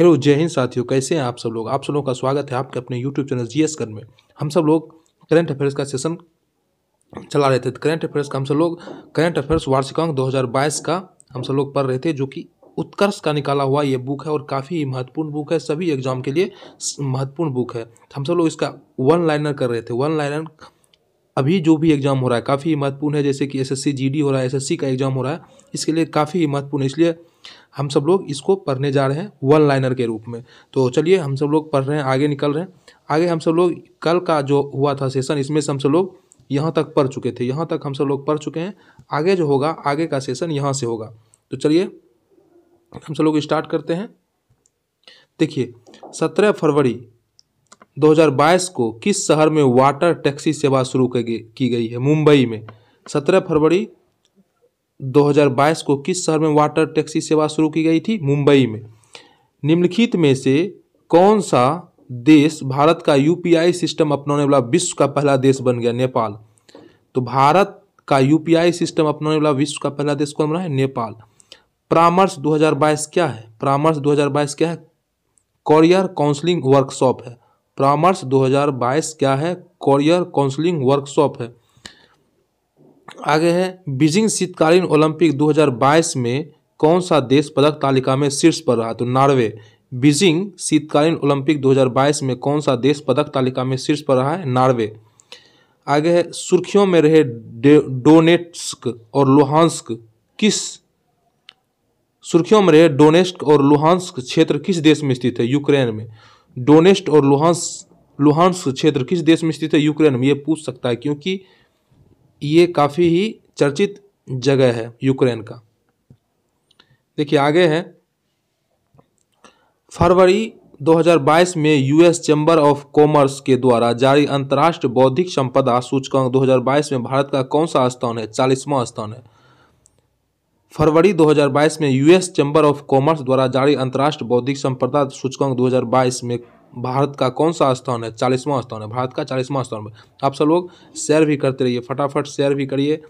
hello जय हिंद साथियों कैसे हैं आप सब लोग आप सब लोगों का स्वागत है आपके अपने यूट्यूब चैनल जी एस में हम सब लोग करंट अफेयर्स का सेशन चला रहे थे करंट अफेयर्स का हम सब लोग करंट अफेयर्स वार्षिकांक 2022 का हम सब लोग पढ़ रहे थे जो कि उत्कर्ष का निकाला हुआ ये बुक है और काफ़ी महत्वपूर्ण बुक है सभी एग्जाम के लिए महत्वपूर्ण बुक है हम सब लोग इसका वन लाइनर कर रहे थे वन लाइनर अभी जो भी एग्ज़ाम हो रहा है काफ़ी महत्वपूर्ण है जैसे कि एस एस हो रहा है एस का एग्ज़ाम हो रहा है इसके लिए काफ़ी महत्वपूर्ण इसलिए हम सब लोग इसको पढ़ने जा रहे हैं वन लाइनर के रूप में तो चलिए हम सब लोग पढ़ रहे हैं आगे निकल रहे हैं आगे हम सब लोग कल का जो हुआ था सेशन इसमें से हम सब लोग यहाँ तक पढ़ चुके थे यहाँ तक हम सब लोग पढ़ चुके हैं आगे जो होगा आगे का सेशन यहाँ से होगा तो चलिए हम सब लोग स्टार्ट करते हैं देखिए सत्रह फरवरी 2022 को किस शहर में वाटर टैक्सी सेवा शुरू की गई है मुंबई में सत्रह फरवरी 2022 को किस शहर में वाटर टैक्सी सेवा शुरू की गई थी मुंबई में निम्नलिखित में से कौन सा देश भारत का यूपीआई सिस्टम अपनाने वाला विश्व का पहला देश बन गया नेपाल तो भारत का यूपीआई सिस्टम अपनाने वाला विश्व का पहला देश कौन बना है नेपाल परामर्श 2022 क्या है परामर्श 2022 क्या है कॉरियर काउंसलिंग वर्कशॉप है परामर्श 2022 क्या है कॉरियर काउंसलिंग वर्कशॉप है आगे है बीजिंग शीतकालीन ओलंपिक 2022 में कौन सा देश पदक तालिका में शीर्ष पर रहा तो नॉर्वे बीजिंग शीतकालीन ओलंपिक 2022 में कौन सा देश पदक तालिका में शीर्ष पर रहा है नॉर्वे आगे है सुर्खियों में रहे डोनेट्स्क और लुहांस्क किस सुर्खियों में रहे डोनेस्क और लुहांस्क क्षेत्र किस देश में स्थित है यूक्रेन में डोनेस्ट और लुहांस लुहांस्क क्षेत्र किस देश में स्थित है यूक्रेन में ये पूछ सकता है क्योंकि ये काफ़ी ही चर्चित जगह है यूक्रेन का देखिए आगे है फरवरी 2022 में यूएस चैम्बर ऑफ कॉमर्स के द्वारा जारी अंतर्राष्ट्रीय बौद्धिक संपदा सूचकांक 2022 में भारत का कौन सा स्थान है चालीसवां स्थान है फरवरी 2022 में यूएस चैम्बर ऑफ कॉमर्स द्वारा जारी अंतर्राष्ट्रीय बौद्धिक संपदा सूचकांक 2022 में भारत का कौन सा स्थान है चालीसवां स्थान है भारत का चालीसवां स्थान आप सब लोग शेयर भी करते रहिए फटाफट शेयर भी करिए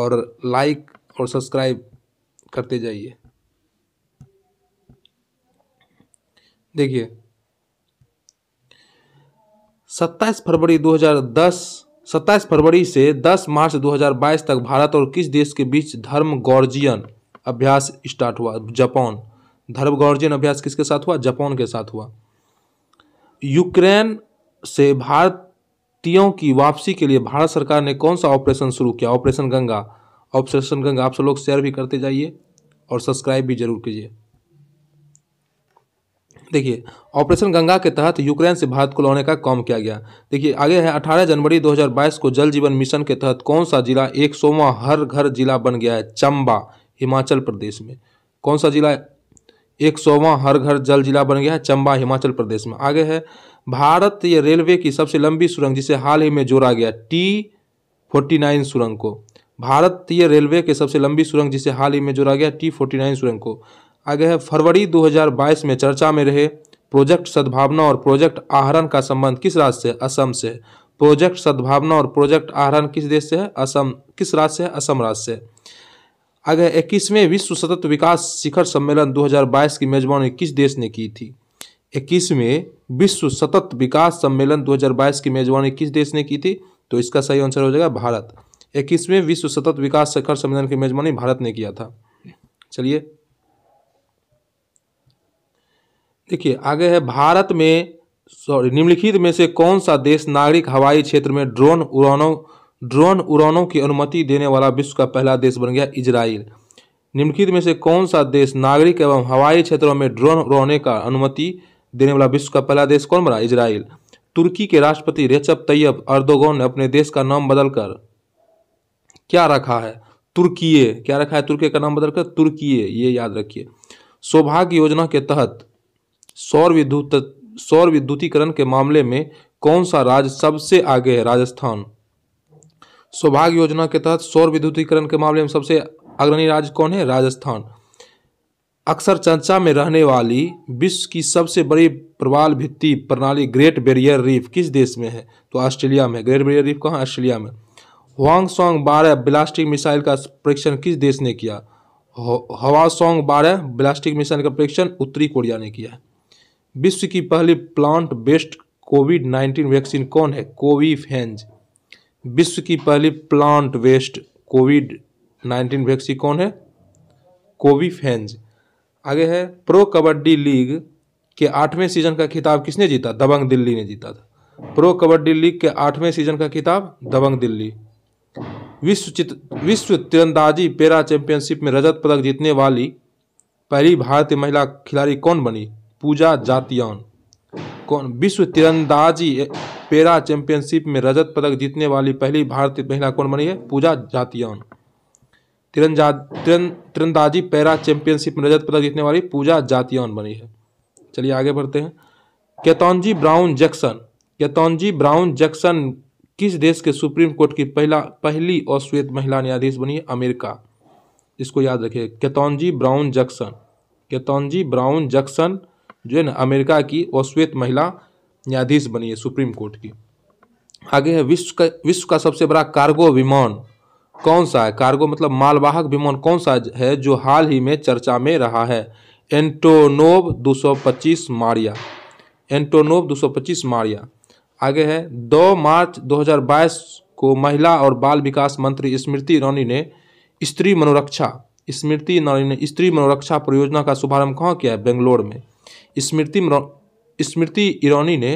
और लाइक और सब्सक्राइब करते जाइए देखिए सत्ताईस फरवरी 2010 27 फरवरी से 10 मार्च 2022 तक भारत और किस देश के बीच धर्म गौर्जियन अभ्यास स्टार्ट हुआ जापान धर्म गौर्जियन अभ्यास किसके साथ हुआ जापान के साथ हुआ यूक्रेन से भारतीयों की वापसी के लिए भारत सरकार ने कौन सा ऑपरेशन शुरू किया ऑपरेशन गंगा ऑपरेशन गंगा आप सब लोग शेयर भी करते जाइए और सब्सक्राइब भी जरूर कीजिए देखिए ऑपरेशन गंगा के तहत यूक्रेन से भारत को लौटने का काम किया गया देखिए आगे है 18 जनवरी 2022 को जल जीवन मिशन के तहत कौन सा जिला एक सोवा हर घर जिला बन गया है चंबा हिमाचल प्रदेश में कौन सा जिला एक सौवा हर घर जल जिला बन गया है चंबा हिमाचल प्रदेश में आगे है भारत ये रेलवे की सबसे लंबी सुरंग जिसे हाल ही में जोड़ा गया टी फोर्टी नाइन सुरंग को भारतीय रेलवे के सबसे लंबी सुरंग जिसे हाल ही में जोड़ा गया टी फोर्टी नाइन सुरंग को आगे है फरवरी 2022 में चर्चा में रहे प्रोजेक्ट सद्भावना और प्रोजेक्ट आहरण का संबंध किस राज्य से असम से प्रोजेक्ट सद्भावना और प्रोजेक्ट आहरण किस देश से है असम किस राज्य से है असम राज्य से आगे इक्कीसवें विश्व सतत विकास शिखर सम्मेलन 2022 की मेजबानी किस देश ने की थी इक्कीसवें विश्व सतत विकास सम्मेलन 2022 की मेजबानी किस देश ने की थी तो इसका सही आंसर हो जाएगा भारत इक्कीसवें विश्व सतत विकास शिखर सम्मेलन की मेजबानी भारत ने किया था चलिए देखिए आगे है भारत में सॉरी निम्नलिखित में से कौन सा देश नागरिक हवाई क्षेत्र में ड्रोन उड़ानों ड्रोन उड़ानों की अनुमति देने वाला विश्व का पहला देश बन गया इजराइल निम्नलिखित में से कौन सा देश नागरिक एवं हवाई क्षेत्रों में ड्रोन उड़ाने का अनुमति देने वाला विश्व का पहला देश कौन बना इजराइल तुर्की के राष्ट्रपति रेचब तैयब अर्दोगन ने अपने देश का नाम बदलकर क्या रखा है तुर्की क्या रखा है तुर्की का नाम बदलकर तुर्की ये याद रखिए सौभाग्य योजना के तहत सौर विद्युत सौर विद्युतीकरण के मामले में कौन सा राज्य सबसे आगे है राजस्थान सौभाग्य योजना के तहत सौर विद्युतीकरण के मामले में सबसे अग्रणी राज्य कौन है राजस्थान अक्सर चर्चा में रहने वाली विश्व की सबसे बड़ी प्रवाल भित्ति प्रणाली ग्रेट बैरियर रीफ किस देश में है तो ऑस्ट्रेलिया में ग्रेट बैरियर रीफ कहाँ ऑस्ट्रेलिया में वांग सॉन्ग बारह ब्लास्टिक मिसाइल का परीक्षण किस देश ने किया हवा सॉन्ग बारह ब्लास्टिक मिसाइल का परीक्षण उत्तरी कोरिया ने किया है विश्व की पहली plant based Covid nineteen vaccine कौन है कोविफेंज विश्व की पहली plant based Covid nineteen vaccine कौन है कोविफेंज आगे है प्रो कबड्डी लीग के आठवें सीजन का खिताब किसने जीता दबंग दिल्ली ने जीता था प्रो कबड्डी लीग के आठवें सीजन का खिताब दबंग दिल्ली विश्व विश्व तिरंदाजी पेरा चैंपियनशिप में रजत पदक जीतने वाली पहली भारतीय महिला खिलाड़ी कौन बनी पूजा जातियान कौन विश्व तिरंदाजी पेरा चैंपियनशिप में रजत पदक जीतने वाली पहली भारतीय महिला कौन बनी है पूजा जातियान तिरंजा तिरं तिरंदाजी पैरा चैंपियनशिप में रजत पदक जीतने वाली पूजा जातियान बनी है चलिए आगे बढ़ते हैं Ketanji Brown Jackson Ketanji Brown Jackson किस देश के सुप्रीम कोर्ट की पहला पहली और श्वेत महिला न्यायाधीश बनी है अमेरिका इसको याद रखिए Ketanji Brown Jackson Ketanji Brown Jackson जो है ना अमेरिका की और महिला न्यायाधीश बनी है सुप्रीम कोर्ट की आगे है विश्व का विश्व का सबसे बड़ा कार्गो विमान कौन सा है कार्गो मतलब मालवाहक विमान कौन सा है जो हाल ही में चर्चा में रहा है एंटोनोव 225 मारिया एंटोनोव 225 मारिया आगे है 2 मार्च 2022 को महिला और बाल विकास मंत्री स्मृति ईरानी ने स्त्री मनोरक्षा स्मृति ईरानी ने स्त्री मनोरक्षा परियोजना का शुभारंभ कहाँ किया है बेंगलोर में स्मृति स्मृति ईरानी ने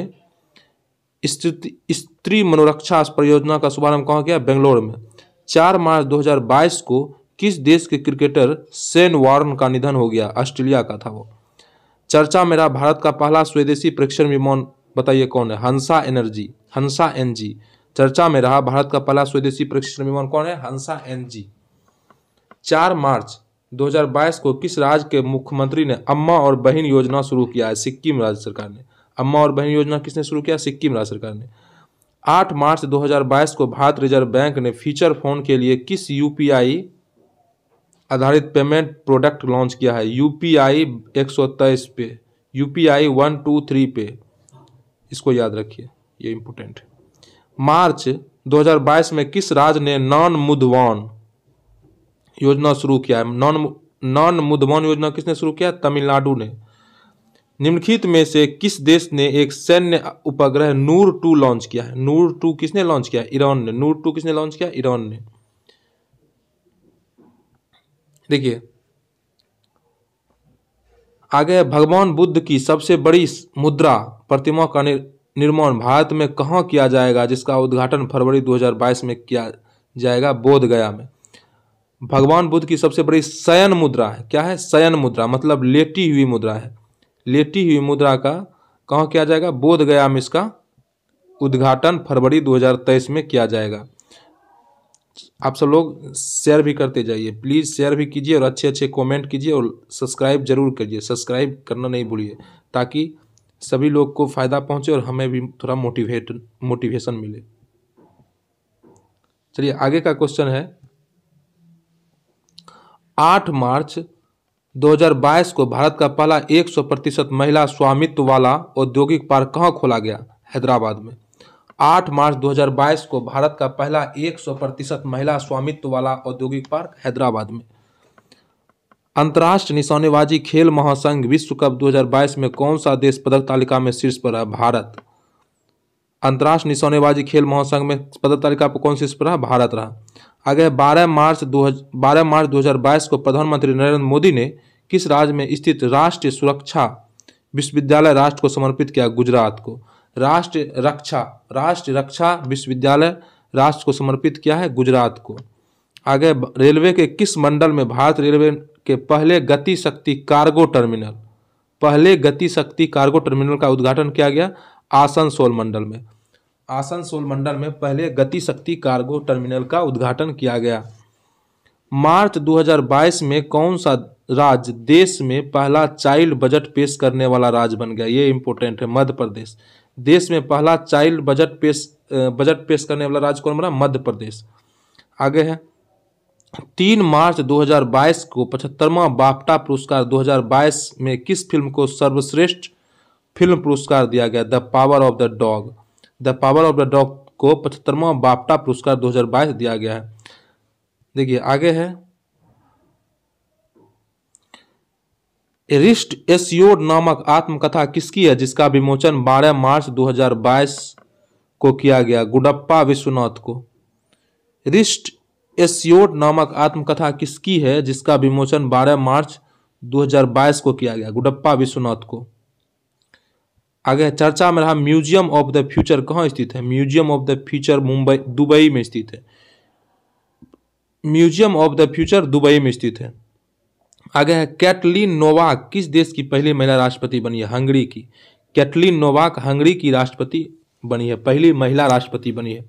स्त्री मनोरक्षा परियोजना का शुभारंभ कहाँ किया बेंगलोर में चार मार्च 2022 को किस देश के क्रिकेटर सेन वार्न का निधन हो गया ऑस्ट्रेलिया का था वो चर्चा में रहा भारत का पहला स्वदेशी परीक्षण विमान बताइए कौन है हंसा एनर्जी हंसा एनजी चर्चा में रहा भारत का पहला स्वदेशी परीक्षण विमान कौन है हंसा एनजी चार मार्च 2022 को किस राज्य के मुख्यमंत्री ने अम्मा और बहन योजना शुरू किया है सिक्किम राज्य सरकार ने अम्मा और बहन योजना किसने शुरू किया सिक्किम राज्य सरकार ने 8 मार्च 2022 को भारत रिजर्व बैंक ने फीचर फोन के लिए किस यूपीआई आधारित पेमेंट प्रोडक्ट लॉन्च किया है यूपीआई 123 पे यूपीआई 123 पे इसको याद रखिए ये इम्पोर्टेंट मार्च 2022 में किस राज्य ने नॉन मुदवान योजना शुरू किया है नॉन नॉन मुद्वन योजना किसने शुरू किया तमिलनाडु ने निम्नलिखित में से किस देश ने एक सैन्य उपग्रह नूर टू लॉन्च किया है नूर टू किसने लॉन्च किया ईरान ने नूर टू किसने लॉन्च किया ईरान ने देखिए आगे भगवान बुद्ध की सबसे बड़ी मुद्रा प्रतिमा का निर्माण भारत में कहाँ किया जाएगा जिसका उद्घाटन फरवरी 2022 में किया जाएगा बोध गया में भगवान बुद्ध की सबसे बड़ी शयन मुद्रा है क्या है शयन मुद्रा मतलब लेटी हुई मुद्रा है लेटी हुई मुद्रा का कहाँ किया जाएगा बोध गया में इसका उद्घाटन फरवरी 2023 में किया जाएगा आप सब लोग शेयर भी करते जाइए प्लीज़ शेयर भी कीजिए और अच्छे अच्छे कमेंट कीजिए और सब्सक्राइब जरूर करिए सब्सक्राइब करना नहीं भूलिए ताकि सभी लोग को फ़ायदा पहुँचे और हमें भी थोड़ा मोटिवेट मोटिवेशन मिले चलिए आगे का क्वेश्चन है 8 मार्च 2022 को भारत का पहला 100 प्रतिशत महिला स्वामित्व वाला औद्योगिक पार्क कहाँ खोला गया हैदराबाद में 8 मार्च 2022 को भारत का पहला 100 प्रतिशत महिला स्वामित्व वाला औद्योगिक पार्क हैदराबाद में अंतर्राष्ट्रीय निशानेबाजी खेल महासंघ विश्व कप 2022 में कौन सा देश पदक तालिका में शीर्ष पर है भारत अंतर्राष्ट्रीय निशानेबाजी खेल महासंघ में पदक तालिका पर कौन शीर्ष पर है भारत रहा आगे 12 मार्च 2000 12 मार्च 2022 को प्रधानमंत्री नरेंद्र मोदी ने किस राज्य में स्थित राष्ट्रीय सुरक्षा विश्वविद्यालय राष्ट्र को समर्पित किया गुजरात को राष्ट्र रक्षा राष्ट्र रक्षा विश्वविद्यालय राष्ट्र को समर्पित किया है गुजरात को आगे रेलवे के किस मंडल में भारत रेलवे के पहले गति शक्ति कार्गो टर्मिनल पहले गति शक्ति कार्गो टर्मिनल का उद्घाटन किया गया आसनसोल मंडल में आसनसोल मंडल में पहले गति शक्ति कार्गो टर्मिनल का उद्घाटन किया गया मार्च 2022 में कौन सा राज्य देश में पहला चाइल्ड बजट पेश करने वाला राज्य बन गया ये इम्पोर्टेंट है मध्य प्रदेश देश में पहला चाइल्ड बजट पेश बजट पेश करने वाला राज्य कौन बना मध्य प्रदेश आगे है तीन मार्च 2022 को पचहत्तरवा बाप्टा पुरस्कार 2022 में किस फिल्म को सर्वश्रेष्ठ फिल्म पुरस्कार दिया गया the power of the dog the power of the dog को पचहत्तरवा बाप्टा पुरस्कार 2022 दिया गया है देखिए आगे है एरिस्ट एसियोड नामक आत्मकथा किसकी है जिसका विमोचन 12 मार्च 2022 को किया गया गुडप्पा विश्वनाथ को रिस्ट एसियोड नामक आत्मकथा किसकी है जिसका विमोचन 12 मार्च 2022 को किया गया गुडप्पा विश्वनाथ को आगे चर्चा में रहा म्यूजियम ऑफ द फ्यूचर कहाँ स्थित है museum of the future Mumbai Dubai में स्थित है museum of the future Dubai में स्थित है आगे है कैटलिन नोवाक किस देश की पहली महिला राष्ट्रपति बनी है हंगरी की कैटलिन नोवाक हंगरी की राष्ट्रपति बनी है पहली महिला राष्ट्रपति बनी है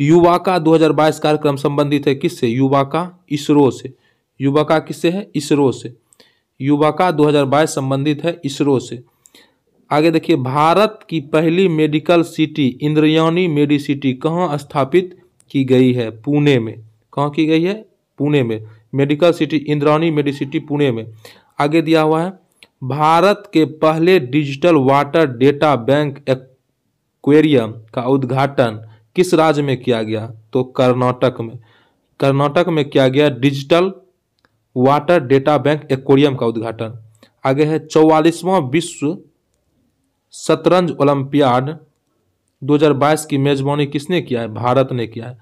युवाका 2022 कार्यक्रम संबंधित है किससे युवाका इसरो से युवाका किससे है इसरो से युवाका 2022 संबंधित है इसरो से आगे देखिए भारत की पहली मेडिकल सिटी इंद्रयानी मेडिसिटी कहाँ स्थापित की गई है पुणे में कहाँ की गई है पुणे में medical city Indrani Medicity Pune में आगे दिया हुआ है भारत के पहले digital water data bank aquarium का उद्घाटन किस राज्य में किया गया तो कर्नाटक में कर्नाटक में किया गया digital water data bank aquarium का उद्घाटन आगे है चौवालीसवां विश्व शतरंज ओलंपियाड 2022 की मेजबानी किसने किया है भारत ने किया है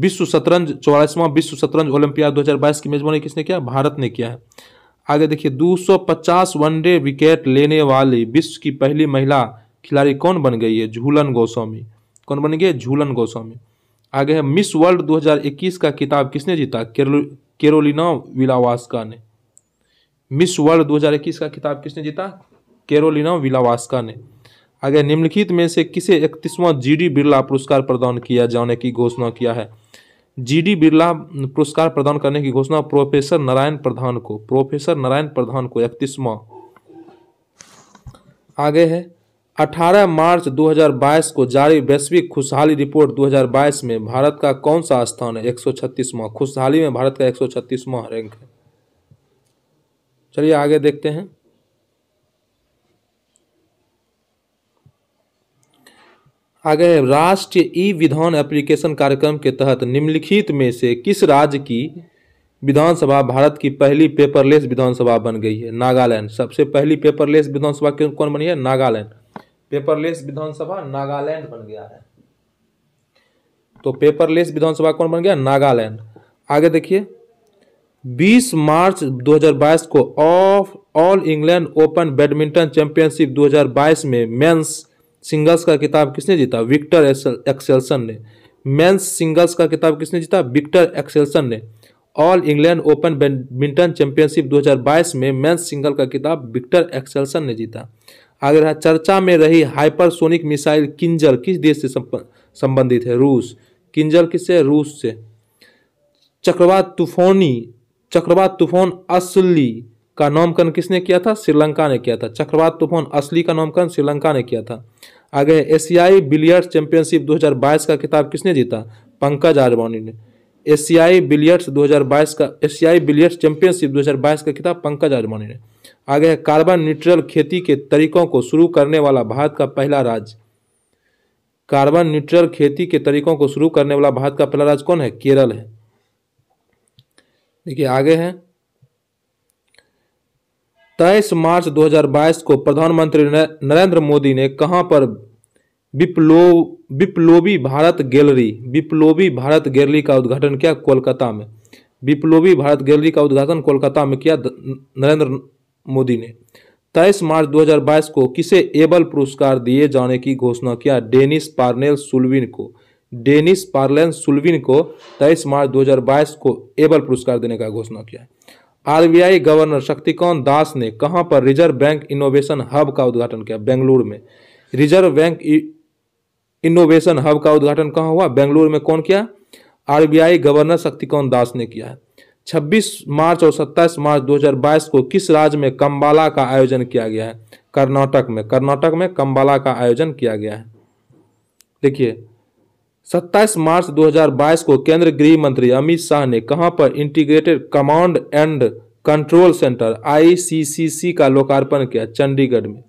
विश्व शतरंज चौरासवा विश्व शतरंज ओलंपियाड 2022 की मेजबानी किसने किया भारत ने किया है आगे देखिए 250 वनडे विकेट लेने वाली विश्व की पहली महिला खिलाड़ी कौन बन गई है झूलन गोस्वामी कौन बन गई झूलन गोस्वामी आगे है मिस वर्ल्ड 2021 का किताब किसने जीता केरोलिना विलावास्का ने मिस वर्ल्ड 2021 का किताब किसने जीता केरोलिना विलावास्का ने आगे निम्नलिखित में से किसे इकतीसवां जीडी बिरला पुरस्कार प्रदान किया जाने की घोषणा किया है जीडी बिरला पुरस्कार प्रदान करने की घोषणा प्रोफेसर नारायण प्रधान को प्रोफेसर नारायण प्रधान को इकतीसवां आगे है 18 मार्च 2022 को जारी वैश्विक खुशहाली रिपोर्ट 2022 में भारत का कौन सा स्थान है एक खुशहाली में भारत का एक रैंक है चलिए आगे देखते हैं आगे राष्ट्रीय ई विधान एप्लीकेशन कार्यक्रम के तहत निम्नलिखित में से किस राज्य की विधानसभा भारत की पहली पेपरलेस विधानसभा बन गई है नागालैंड सबसे पहली पेपरलेस विधानसभा कौन बनी है नागालैंड पेपरलेस विधानसभा नागालैंड बन गया है तो पेपरलेस विधानसभा कौन बन गया नागालैंड आगे देखिए 20 मार्च 2022 को of all England open badminton championship 2022 में मेंस सिंगल्स का किताब किसने जीता विक्टर एक्सेलसन ने मेंस सिंगल्स का किताब किसने जीता विक्टर एक्सेलसन ने all England open badminton championship 2022 में मेंस सिंगल का किताब विक्टर एक्सेलसन ने जीता आगे रहा चर्चा में रही हाइपरसोनिक मिसाइल किंजल किस देश से संबंधित है रूस किंजल किससे रूस से चक्रवात तूफानी चक्रवात तूफान असली का नामकरण किसने किया था श्रीलंका ने किया था चक्रवात तूफान असली का नामकरण श्रीलंका ने किया था आगे एशियाई बिलियर्ड्स चैंपियनशिप 2022 का खिताब किसने जीता पंकज आडवाणी ने एशियाई बिलियर्ड्स 2022 का एशियाई बिलियर्ड्स चैंपियनशिप 2022 का खिताब पंकज आडवाणी ने आगे है कार्बन न्यूट्रल खेती के तरीकों को शुरू करने वाला भारत का पहला राज्य कार्बन न्यूट्रल खेती के तरीकों को शुरू करने वाला भारत का पहला राज्य कौन है केरल है देखिए आगे है तेईस मार्च 2022 को प्रधानमंत्री नरेंद्र मोदी ने कहां पर विप्लो विप्लोवी भारत गैलरी विप्लोवी भारत गैलरी का उद्घाटन किया कोलकाता में विप्लोवी भारत गैलरी का उद्घाटन कोलकाता में किया नरेंद्र मोदी ने तेईस मार्च 2022 को किसे एबल पुरस्कार दिए जाने की घोषणा किया डेनिस पार्नेल सुलविन को डेनिस पार्लेन सुलविन को तेईस मार्च 2022 को एबल पुरस्कार देने का घोषणा किया आरबीआई गवर्नर शक्तिकांत दास ने कहा पर रिजर्व बैंक इनोवेशन हब का उद्घाटन किया बेंगलुरु में रिजर्व बैंक इनोवेशन हब का उद्घाटन कहाँ हुआ बेंगलुरु में कौन किया आरबीआई गवर्नर शक्तिकांत दास ने किया है छब्बीस मार्च और सत्ताईस मार्च 2022 को किस राज्य में कम्बाला का आयोजन किया गया है कर्नाटक में कर्नाटक में कम्बाला का आयोजन किया गया है देखिए 27 मार्च 2022 को केंद्रीय गृह मंत्री अमित शाह ने कहां पर integrated command and control centre ICCC का लोकार्पण किया चंडीगढ़ में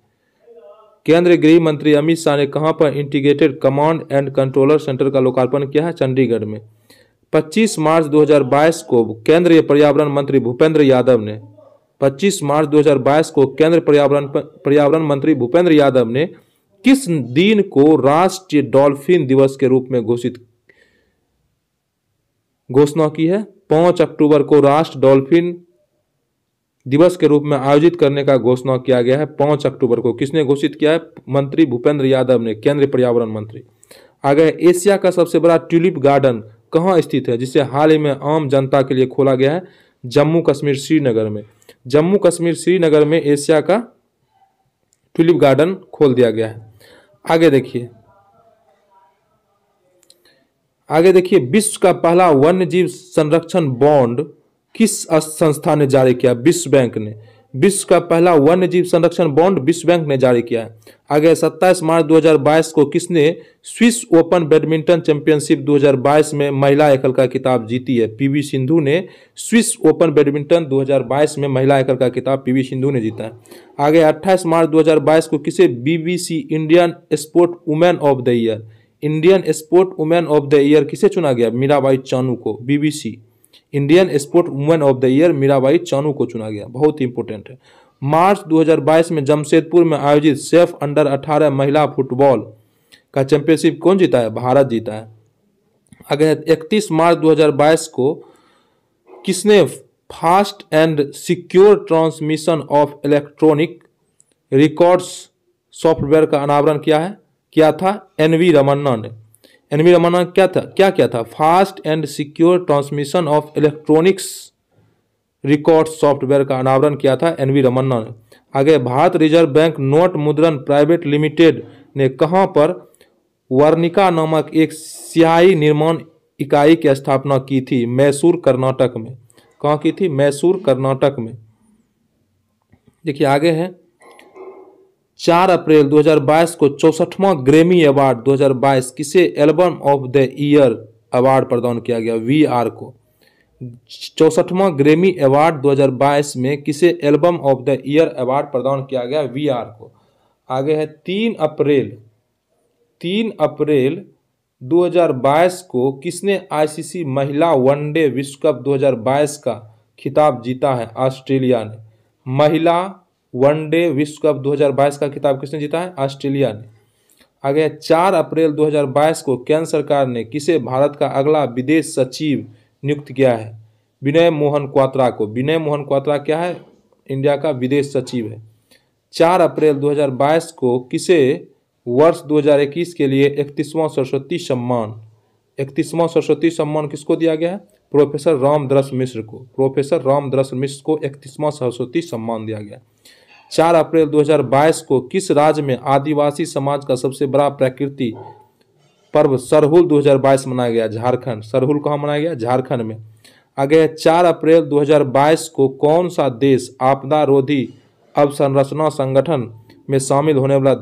केंद्रीय गृह मंत्री अमित शाह ने कहां पर integrated command and controller centre का लोकार्पण किया है चंडीगढ़ में 25 मार्च 2022 को केंद्रीय पर्यावरण मंत्री भूपेंद्र यादव ने 25 मार्च 2022 को केंद्रीय पर्यावरण पर्यावरण मंत्री भूपेंद्र यादव ने किस दिन को राष्ट्रीय डॉल्फिन दिवस के रूप में घोषित घोषणा की है पांच अक्टूबर को राष्ट्र डॉल्फिन दिवस के रूप में आयोजित करने का घोषणा किया गया है पांच अक्टूबर को किसने घोषित किया है मंत्री भूपेंद्र यादव ने केंद्रीय पर्यावरण मंत्री आगे एशिया का सबसे बड़ा ट्यूलिप गार्डन कहाँ स्थित है जिसे हाल ही में आम जनता के लिए खोला गया है जम्मू कश्मीर श्रीनगर में जम्मू कश्मीर श्रीनगर में एशिया का ट्यूलिप गार्डन खोल दिया गया है आगे देखिए आगे देखिए विश्व का पहला वन्य जीव संरक्षण बॉन्ड किस संस्था ने जारी किया विश्व बैंक ने विश्व का पहला वन्य जीव संरक्षण बॉन्ड विश्व बैंक ने जारी किया है आगे 27 मार्च 2022 को किसने स्विस ओपन बैडमिंटन चैंपियनशिप 2022 में महिला एकल का किताब जीती है पीवी सिंधु ने स्विस ओपन बैडमिंटन 2022 में महिला एकल का किताब पीवी सिंधु ने जीता है आगे 28 मार्च 2022 को किसे BBC Indian sport women of the year Indian sport women of the year किसे चुना गया मीराबाई चानू को BBC Indian sport women of the year Mirabai Chanu को चुना गया बहुत इंपॉर्टेंट है मार्च 2022 में जमशेदपुर में आयोजित सेफ अंडर 18 महिला फुटबॉल का चैंपियनशिप कौन जीता है भारत जीता है अगर 31 मार्च 2022 को किसने fast and secure transmission of electronic records software का अनावरण किया है किया था एन वी रमन्ना ने एनमी रमाना क्या था क्या क्या था fast and secure transmission of electronics record software का अनावरण किया था एनवी रमन्ना ने आगे भारत रिजर्व बैंक नोट मुद्रण प्राइवेट लिमिटेड ने कहाँ पर वर्णिका नामक एक स्याही निर्माण इकाई की स्थापना की थी मैसूर कर्नाटक में कहाँ की थी मैसूर कर्नाटक में देखिए आगे है चार अप्रैल 2022 को चौसठवां ग्रेमी अवार्ड 2022 किसे album of the year award प्रदान किया गया वी आर को चौसठवां ग्रेमी अवार्ड 2022 में किसे album of the year award प्रदान किया गया वी आर को आगे है तीन अप्रैल तीन अप्रैल 2022 को किसने आईसीसी महिला वनडे विश्व कप 2022 का खिताब जीता है ऑस्ट्रेलिया ने महिला वनडे विश्व कप 2022 का खिताब किसने जीता है ऑस्ट्रेलिया ने आगे चार अप्रैल 2022 को केंद्र सरकार ने किसे भारत का अगला विदेश सचिव नियुक्त किया है विनय मोहन क्वात्रा को विनय मोहन क्वात्रा क्या है इंडिया का विदेश सचिव है चार अप्रैल 2022 को किसे वर्ष 2021 के लिए इकतीसवां सरस्वती सम्मान इकतीसवां सरस्वती सम्मान किसको दिया गया है प्रोफेसर रामदर्श मिश्र को प्रोफेसर रामदर्श मिश्र को इकतीसवां सरस्वती सम्मान दिया गया चार अप्रैल 2022 को किस राज्य में आदिवासी समाज का सबसे बड़ा प्रकृति पर्व सरहुल 2022 मनाया गया झारखंड सरहुल कहाँ मनाया गया झारखंड में आगे चार अप्रैल 2022 को कौन सा देश आपदा रोधी अवसंरचना संगठन में शामिल होने वाला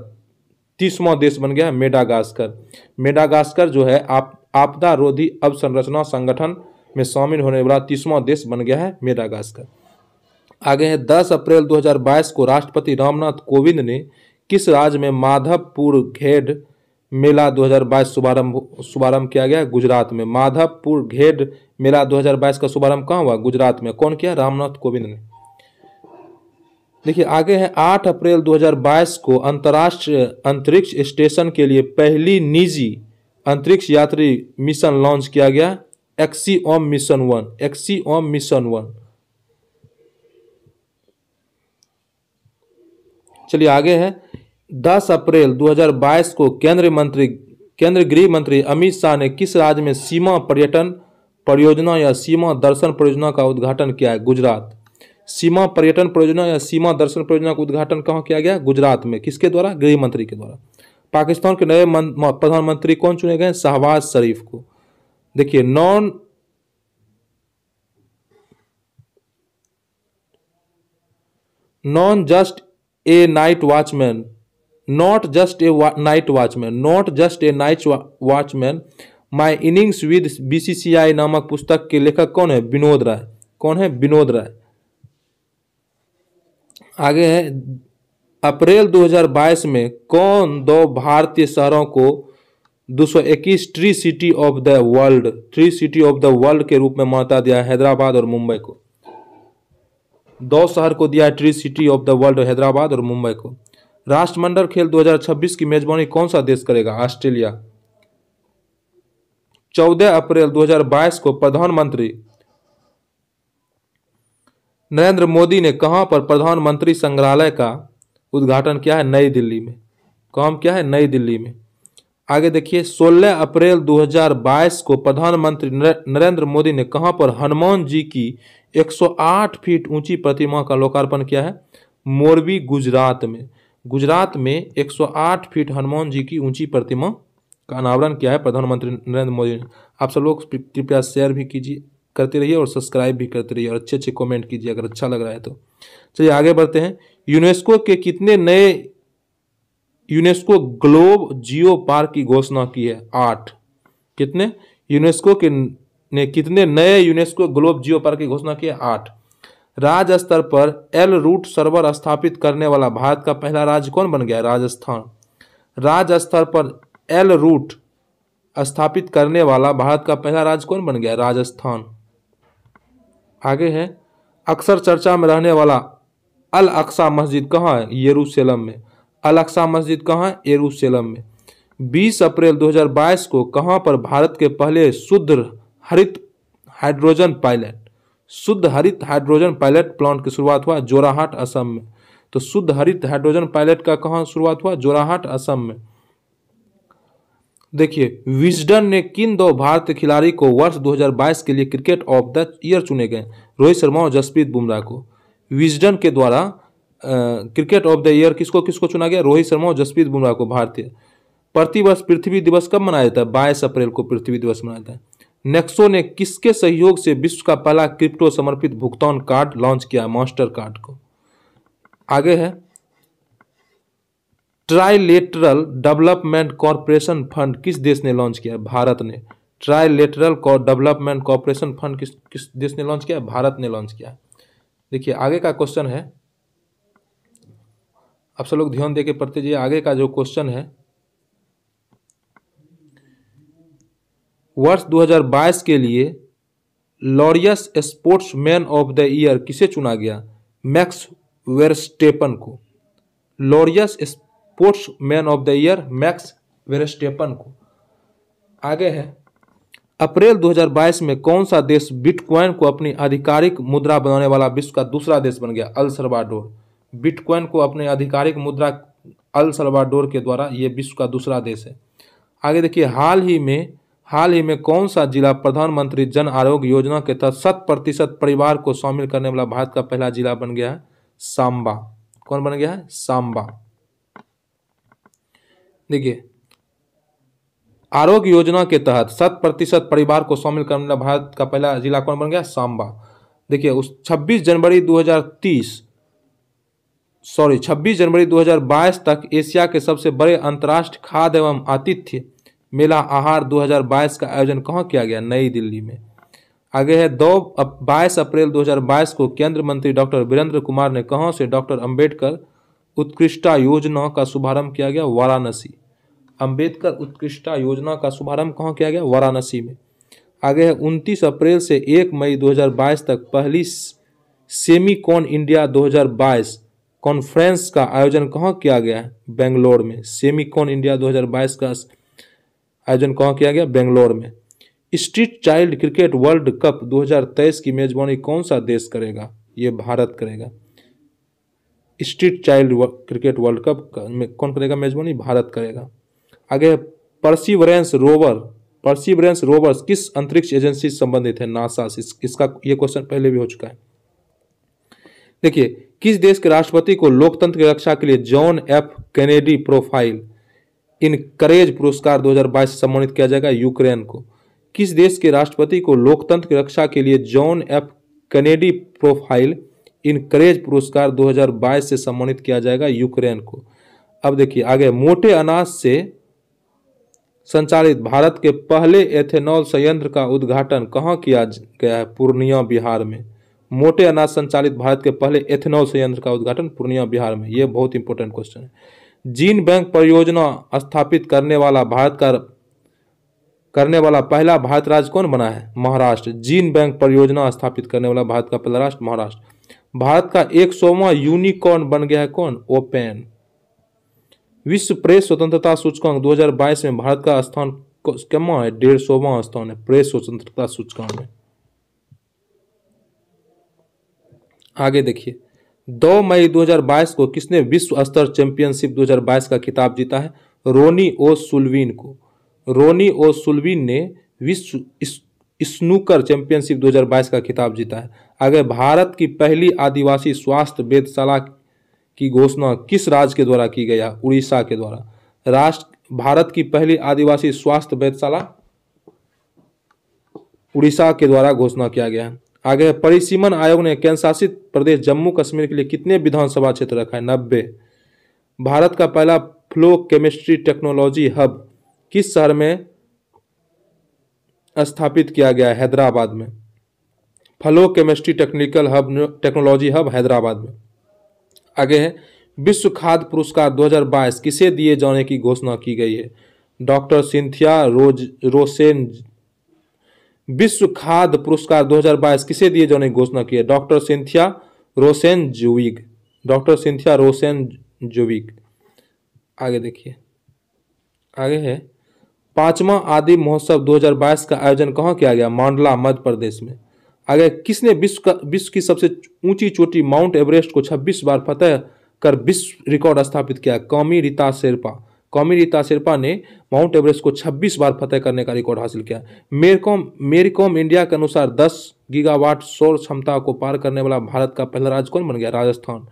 तीसवा देश बन गया मेडागास्कर मेडागास्कर जो है आप आपदा रोधी अवसंरचना संगठन में शामिल होने वाला तीसवां देश बन गया है मेडागास्कर आगे है 10 अप्रैल 2022 को राष्ट्रपति रामनाथ कोविंद ने किस राज्य में माधवपुर घेड मेला 2022 शुभारंभ शुभारंभ किया गया गुजरात में माधवपुर घेड मेला 2022 का शुभारंभ कहाँ हुआ गुजरात में कौन किया रामनाथ कोविंद ने देखिए आगे है 8 अप्रैल 2022 को अंतर्राष्ट्रीय अंतरिक्ष स्टेशन के लिए पहली निजी अंतरिक्ष यात्री मिशन लॉन्च किया गया Om mission one Om mission one चलिए आगे है दस अप्रैल 2022 को केंद्रीय मंत्री केंद्रीय गृह मंत्री अमित शाह ने किस राज्य में सीमा पर्यटन परियोजना या सीमा दर्शन परियोजना का उद्घाटन किया है गुजरात सीमा पर्यटन परियोजना या सीमा दर्शन परियोजना का उद्घाटन कहाँ किया गया गुजरात में किसके द्वारा गृह मंत्री के द्वारा पाकिस्तान के नए प्रधानमंत्री कौन चुने गए शहबाज शरीफ को देखिए non non just a night watchman not just a night watchman not just a night watchman my innings with BCCI नामक पुस्तक के लेखक कौन है विनोद राय कौन है विनोद राय आगे है अप्रैल 2022 में कौन दो भारतीय शहरों को दो सौ इक्कीस tree city of the world tree city of the world के रूप में मानता दिया है हैदराबाद और मुंबई को दो शहर को दिया है tree city of the world Hyderabad और मुंबई को राष्ट्रमंडल खेल 2026 की मेजबानी कौन सा देश करेगा ऑस्ट्रेलिया 14 अप्रैल 2022 को प्रधानमंत्री नरेंद्र मोदी ने कहां पर प्रधानमंत्री संग्रहालय का उद्घाटन किया है नई दिल्ली में काम क्या है नई दिल्ली में आगे देखिए 16 अप्रैल 2022 को प्रधानमंत्री नरेंद्र मोदी ने कहाँ पर हनुमान जी की 108 फीट ऊंची प्रतिमा का लोकार्पण किया है मोरबी गुजरात में गुजरात में 108 फीट हनुमान जी की ऊंची प्रतिमा का अनावरण किया है प्रधानमंत्री नरेंद्र मोदी ने आप सब लोग कृपया शेयर भी कीजिए करते रहिए और सब्सक्राइब भी करते रहिए और अच्छे अच्छे कॉमेंट कीजिए अगर अच्छा लग रहा है तो चलिए आगे बढ़ते हैं यूनेस्को के कितने नए यूनेस्को ग्लोब जियो पार्क की घोषणा की है आठ कितने यूनेस्को के ने कितने नए यूनेस्को ग्लोब जियो पार्क की घोषणा की है आठ राज्य स्तर पर एल रूट सर्वर स्थापित करने वाला भारत का पहला राज्य कौन बन गया राजस्थान राज्य स्तर पर एल रूट स्थापित करने वाला भारत का पहला राज्य कौन बन गया राजस्थान आगे है अक्सर चर्चा में रहने वाला अल अक्सा मस्जिद कहाँ है यरूशलेम में अलक्सा मस्जिद कहाँ एरूसलम में 20 अप्रैल 2022 को कहाँ पर भारत के पहले शुद्ध हरित हाइड्रोजन पायलट शुद्ध हरित हाइड्रोजन पायलट प्लांट की शुरुआत हुआ जोराहाट असम में तो शुद्ध हरित हाइड्रोजन पायलट का कहाँ शुरुआत हुआ जोराहाट असम में देखिए विजडन ने किन दो भारतीय खिलाड़ी को वर्ष 2022 के लिए क्रिकेट ऑफ द ईयर चुने गए रोहित शर्मा और जसप्रीत बुमराह को विजडन के द्वारा क्रिकेट ऑफ द ईयर किसको किसको चुना गया रोहित शर्मा और जसप्रीत बुमराह को भारतीय प्रतिवर्ष पृथ्वी दिवस कब मनाया जाता है बाईस अप्रैल को पृथ्वी दिवस मनाया जाता है नेक्सो ने किसके सहयोग से विश्व का पहला क्रिप्टो समर्पित भुगतान कार्ड लॉन्च किया मास्टर कार्ड को आगे है ट्राइलेटरल डेवलपमेंट कॉरपोरेशन फंड किस देश ने लॉन्च किया भारत ने ट्राइलेटरल डेवलपमेंट कॉरपोरेशन फंड किस किस देश ने लॉन्च किया भारत ने लॉन्च किया देखिए आगे का क्वेश्चन है आप सब लोग ध्यान दे के पढ़ते जाइए आगे का जो क्वेश्चन है वर्ष 2022 के लिए Laureus sportsman of the year किसे चुना गया मैक्स वेरस्टेपन को Laureus sportsman of the year Max Verstappen को आगे है अप्रैल 2022 में कौन सा देश बिटकॉइन को अपनी आधिकारिक मुद्रा बनाने वाला विश्व का दूसरा देश बन गया अल बिटकॉइन को अपने आधिकारिक मुद्रा अल सलवाडोर के द्वारा ये विश्व का दूसरा देश है आगे देखिए हाल ही में हाल ही में कौन सा जिला प्रधानमंत्री जन आरोग्य योजना के तहत शत प्रतिशत परिवार को शामिल करने वाला भारत का पहला जिला बन गया है सांबा कौन बन गया है सांबा देखिए आरोग्य योजना के तहत शत प्रतिशत परिवार को शामिल करने वाला भारत का पहला जिला कौन बन गया सांबा देखिए उस 26 जनवरी 2030 सॉरी 26 जनवरी 2022 तक एशिया के सबसे बड़े अंतर्राष्ट्रीय खाद्य एवं आतिथ्य मेला आहार 2022 का आयोजन कहाँ किया गया नई दिल्ली में आगे है दो बाईस अप्रैल 2022 को केंद्र मंत्री डॉक्टर वीरेंद्र कुमार ने कहाँ से डॉक्टर अंबेडकर उत्कृष्टा योजना का शुभारंभ किया गया वाराणसी अंबेडकर उत्कृष्टा योजना का शुभारंभ कहाँ किया गया वाराणसी में आगे है उनतीस अप्रैल से एक मई दो तक पहली सेमी कॉन इंडिया दो कॉन्फ्रेंस का आयोजन कहाँ किया गया है बेंगलोर में सेमिकॉन इंडिया 2022 का आयोजन कहाँ किया गया बेंगलोर में street child cricket world cup 2023 की मेजबानी कौन सा देश करेगा ये भारत करेगा street child cricket world cup कौन करेगा मेजबानी भारत करेगा आगे परसिवरेंस रोवर परसिवरेंस रोवर्स किस अंतरिक्ष एजेंसी से संबंधित है नासा से इस, इसका ये क्वेश्चन पहले भी हो चुका है देखिए किस देश के राष्ट्रपति को लोकतंत्र की रक्षा के लिए John F Kennedy profile in courage पुरस्कार 2022 से सम्मानित किया जाएगा यूक्रेन को किस देश के राष्ट्रपति को लोकतंत्र की रक्षा के लिए John F Kennedy profile in courage पुरस्कार 2022 से सम्मानित किया जाएगा यूक्रेन को अब देखिए आगे मोटे अनाज से संचालित भारत के पहले एथेनॉल संयंत्र का उद्घाटन कहाँ किया गया है पूर्णिया बिहार में मोटे अनाज संचालित भारत के पहले एथेनॉल संयंत्र का उद्घाटन पूर्णिया बिहार में यह बहुत इंपॉर्टेंट क्वेश्चन है जीन बैंक परियोजना स्थापित करने वाला भारत का करने वाला पहला भारत राज्य कौन बना है महाराष्ट्र जीन बैंक परियोजना स्थापित करने वाला भारत का पहला राष्ट्र महाराष्ट्र भारत का एक सौवा यूनिकॉर्न बन गया है कौन ओपेन विश्व प्रेस स्वतंत्रता सूचकांक 2022 में भारत का स्थान कमा है डेढ़ सौवा स्थान है प्रेस स्वतंत्रता सूचकांक में आगे देखिए 2 मई 2022 को किसने विश्व स्तर चैंपियनशिप 2022 का खिताब जीता है रोनी ओ सुलवीन को रोनी ओ सुलवीन ने विश्व स्नूकर चैंपियनशिप 2022 का खिताब जीता है आगे भारत की पहली आदिवासी स्वास्थ्य वेदशाला की घोषणा किस राज्य के द्वारा की गया उड़ीसा के द्वारा राष्ट्र भारत की पहली आदिवासी स्वास्थ्य वेदशाला उड़ीसा के द्वारा घोषणा किया गया है आगे परिसीमन आयोग ने केंद्रशासित प्रदेश जम्मू कश्मीर के लिए कितने विधानसभा क्षेत्र रखा है नब्बे भारत का पहला फ्लो केमिस्ट्री टेक्नोलॉजी हब किस शहर में स्थापित किया गया है हैदराबाद में flow chemistry technical hub technology hub Hyderabad में आगे है विश्व खाद्य पुरस्कार 2022 किसे दिए जाने की घोषणा की गई है डॉक्टर सिंथिया रोज रोसेन विश्व खाद्य पुरस्कार 2022 किसे दिए जाने की घोषणा की है doctor Cynthia Rosenzweig doctor Cynthia Rosenzweig आगे देखिए आगे है पांचवा आदि महोत्सव 2022 का आयोजन कहाँ किया गया मांडला मध्य प्रदेश में आगे किसने विश्व का विश्व की सबसे ऊंची चोटी माउंट एवरेस्ट को 26 बार फतेह कर विश्व रिकॉर्ड स्थापित किया कौमी रीता शेरपा रीता शेरपा ने माउंट एवरेस्ट को 26 बार फतेह करने का रिकॉर्ड हासिल किया मेरकॉम मेरीकॉम इंडिया के अनुसार 10 गीगावाट सौर क्षमता को पार करने वाला भारत का पहला राज्य कौन बन गया राजस्थान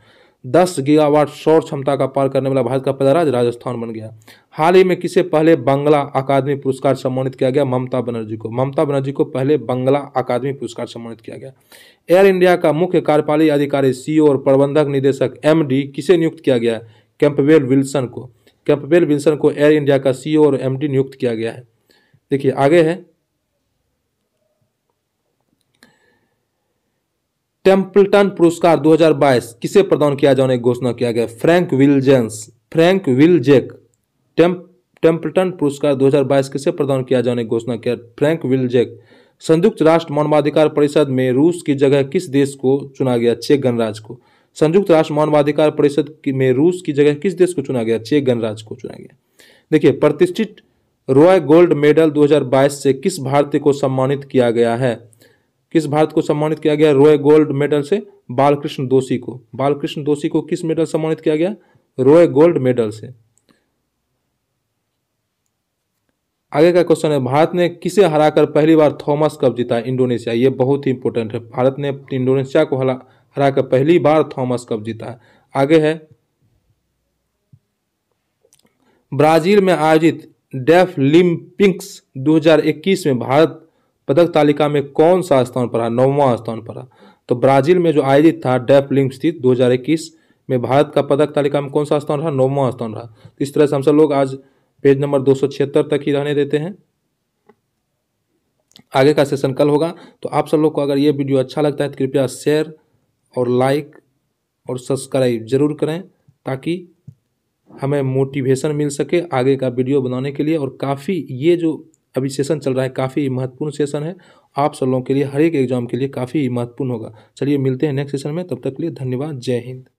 10 गीगावाट सौर क्षमता का पार करने वाला भारत का पहला राज्य राजस्थान बन गया हाल ही में किसे पहले बंगला अकादमी पुरस्कार सम्मानित किया गया ममता बनर्जी को ममता बनर्जी को पहले बंगला अकादमी पुरस्कार सम्मानित किया गया एयर इंडिया का मुख्य कार्यपाली अधिकारी सीईओ और प्रबंधक निदेशक एमडी किसे नियुक्त किया गया कैंपवेल विल्सन को कैंपबेल विंसन को एयर इंडिया का सीईओ और एमडी नियुक्त किया गया है देखिए आगे है टेम्पल्टन पुरस्कार 2022 किसे प्रदान किया जाने की घोषणा किया गया फ्रैंक विलजेंस फ्रैंक विलजेक टेम्पल्टन पुरस्कार 2022 किसे प्रदान किया जाने की घोषणा किया फ्रैंक विलजेक संयुक्त राष्ट्र मानवाधिकार परिषद में रूस की जगह किस देश को चुना गया चेक गणराज को संयुक्त राष्ट्र मानवाधिकार परिषद में रूस की जगह किस देश को चुना गया चेक गणराज को चुना गया देखिए प्रतिष्ठित रॉय गोल्ड मेडल 2022 से किस भारतीय को सम्मानित किया गया है किस भारत को सम्मानित किया गया रॉय गोल्ड मेडल से बालकृष्ण दोषी को बालकृष्ण दोषी को किस मेडल सम्मानित किया गया रॉय गोल्ड मेडल से आगे का क्वेश्चन है भारत ने किसे हराकर पहली बार थॉमस कप जीता इंडोनेशिया ये बहुत ही इंपॉर्टेंट है भारत ने इंडोनेशिया को हरा कर पहली बार थॉमस कप जीता है आगे है ब्राजील में आयोजित डेफ लिम्पिक्स 2021 में भारत पदक तालिका में कौन सा स्थान पर रहा नौवां स्थान पर रहा तो ब्राजील में जो आयोजित था डेफ दो थी 2021 में भारत का पदक तालिका में कौन सा स्थान रहा नौवां स्थान रहा तो इस तरह से हम सब लोग आज पेज नंबर दो तक ही रहने देते हैं आगे का सेशन कल होगा तो आप सब लोग को अगर ये वीडियो अच्छा लगता है तो कृपया शेयर और लाइक और सब्सक्राइब ज़रूर करें ताकि हमें मोटिवेशन मिल सके आगे का वीडियो बनाने के लिए और काफ़ी ये जो अभी सेशन चल रहा है काफ़ी महत्वपूर्ण सेशन है आप सब लोगों के लिए हर एक एग्जाम के लिए काफ़ी महत्वपूर्ण होगा चलिए मिलते हैं नेक्स्ट सेशन में तब तक के लिए धन्यवाद जय हिंद